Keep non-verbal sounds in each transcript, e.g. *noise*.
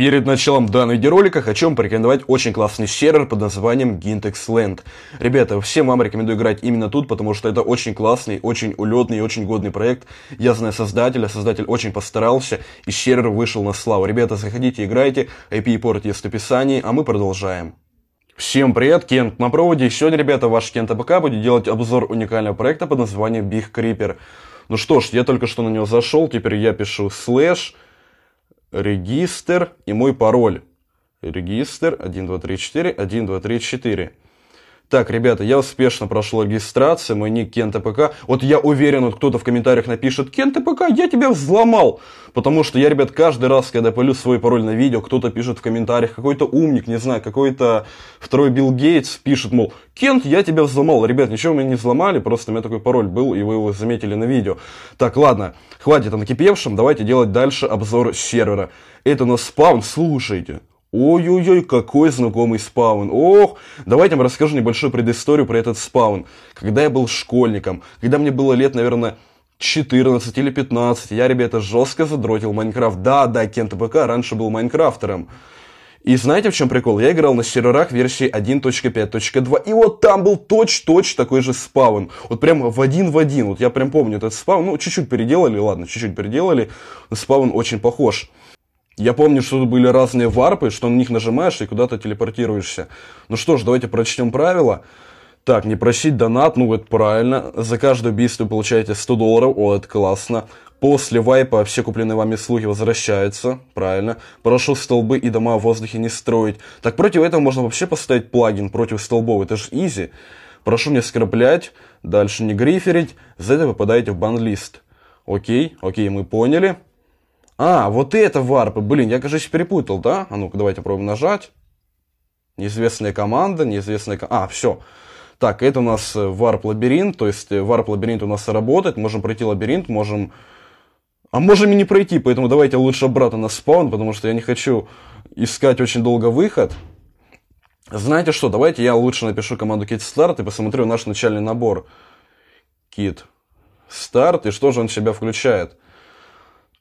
Перед началом данного видеоролика хочу вам порекомендовать очень классный сервер под названием Gintex Land. Ребята, всем вам рекомендую играть именно тут, потому что это очень классный, очень улетный и очень годный проект. Я знаю создателя, создатель очень постарался, и сервер вышел на славу. Ребята, заходите, играйте, IP-порт есть в описании, а мы продолжаем. Всем привет, Кент на проводе. сегодня, ребята, ваш Кент АПК будет делать обзор уникального проекта под названием Big Creeper. Ну что ж, я только что на него зашел, теперь я пишу слэш, slash регистр и мой пароль. Регистр 1234 1234. Так, ребята, я успешно прошел регистрацию, мой ник Кен ТПК. Вот я уверен, вот кто-то в комментариях напишет, Кен ТПК, я тебя взломал. Потому что я, ребят, каждый раз, когда пылю свой пароль на видео, кто-то пишет в комментариях, какой-то умник, не знаю, какой-то второй Билл Гейтс пишет, мол, Кент, я тебя взломал. Ребят, ничего меня не взломали, просто у меня такой пароль был, и вы его заметили на видео. Так, ладно, хватит о накипевшем, давайте делать дальше обзор сервера. Это у нас спаун, слушайте. Ой-ой-ой, какой знакомый спаун. Ох, давайте я вам расскажу небольшую предысторию про этот спаун. Когда я был школьником, когда мне было лет, наверное, 14 или 15, я, ребята, жестко задротил Майнкрафт. Да, да, Кент ПК раньше был Майнкрафтером. И знаете, в чем прикол? Я играл на серверах версии 1.5.2, и вот там был точь-точь такой же спаун. Вот прям в один в один. Вот я прям помню этот спаун. Ну, чуть-чуть переделали, ладно, чуть-чуть переделали. Спаун очень похож. Я помню, что были разные варпы, что на них нажимаешь и куда-то телепортируешься. Ну что ж, давайте прочтем правила. Так, не просить донат, ну это правильно. За каждое убийство вы получаете 100 долларов, о, это классно. После вайпа все купленные вами слухи возвращаются, правильно. Прошу столбы и дома в воздухе не строить. Так против этого можно вообще поставить плагин против столбов, это же изи. Прошу не скреплять, дальше не гриферить, за это попадаете в бан Окей, окей, мы поняли. А, вот это варпы. Блин, я, кажется, перепутал, да? А ну-ка, давайте попробуем нажать. Неизвестная команда, неизвестная... А, все. Так, это у нас э, варп-лабиринт, то есть э, варп-лабиринт у нас работает, можем пройти лабиринт, можем... А можем и не пройти, поэтому давайте лучше обратно на спаун, потому что я не хочу искать очень долго выход. Знаете что, давайте я лучше напишу команду Kit Start и посмотрю наш начальный набор. Kit Start, и что же он в себя включает.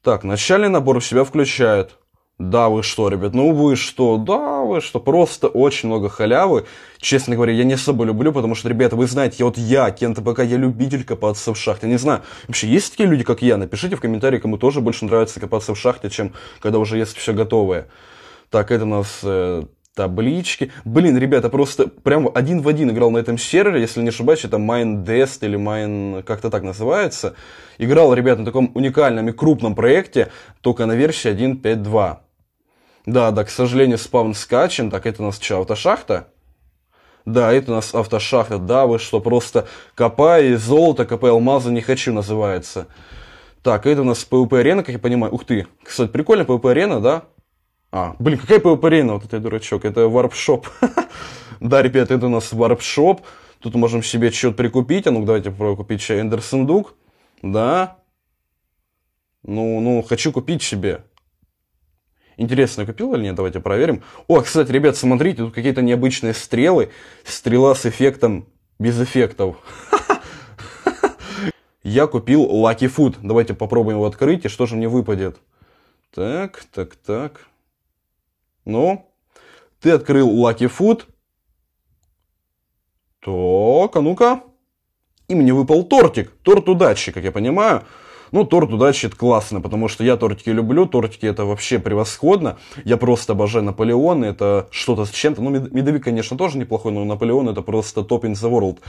Так, начальный набор в себя включает. Да, вы что, ребят, ну вы что, да, вы что, просто очень много халявы. Честно говоря, я не особо люблю, потому что, ребята, вы знаете, я, вот я, кент-пока я любитель копаться в шахте. Не знаю, вообще есть такие люди, как я? Напишите в комментарии, кому тоже больше нравится копаться в шахте, чем когда уже есть все готовое. Так, это у нас э, таблички. Блин, ребята, просто прям один в один играл на этом сервере, если не ошибаюсь, это Mindest или Mine, как-то так называется. Играл, ребята, на таком уникальном и крупном проекте, только на версии 1.5.2. Да, да, к сожалению, спавн скачен. Так, это у нас что, автошахта? Да, это у нас автошахта. Да, вы что, просто копай золото, копай алмазы, не хочу, называется. Так, это у нас PvP арена, как я понимаю. Ух ты, кстати, прикольно, PvP арена, да? А, блин, какая PvP-арена, вот это дурачок, это варпшоп. *laughs* да, ребят, это у нас варпшоп. Тут можем себе что-то прикупить. А ну давайте попробуем купить еще эндерсундук. Да. Ну, ну, хочу купить себе. Интересно, купил или нет? Давайте проверим. О, кстати, ребят, смотрите, тут какие-то необычные стрелы. Стрела с эффектом без эффектов. *laughs* Я купил Lucky Food. Давайте попробуем его открыть, и что же мне выпадет. Так, так, так. Ну, ты открыл Lucky Food. Так, а ну-ка. И мне выпал тортик. Торт удачи, как я понимаю. Ну, торт удачи это классно, потому что я тортики люблю, тортики это вообще превосходно. Я просто обожаю Наполеон, это что-то с чем-то. Ну, медовик, конечно, тоже неплохой, но Наполеон это просто топ in the world.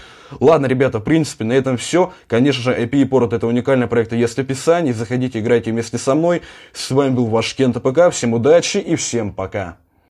Ладно, ребята, в принципе, на этом все. Конечно же, IP и порт это уникальный проект, если в описании. Заходите, играйте вместе со мной. С вами был ваш Кент АПК. Всем удачи и всем пока.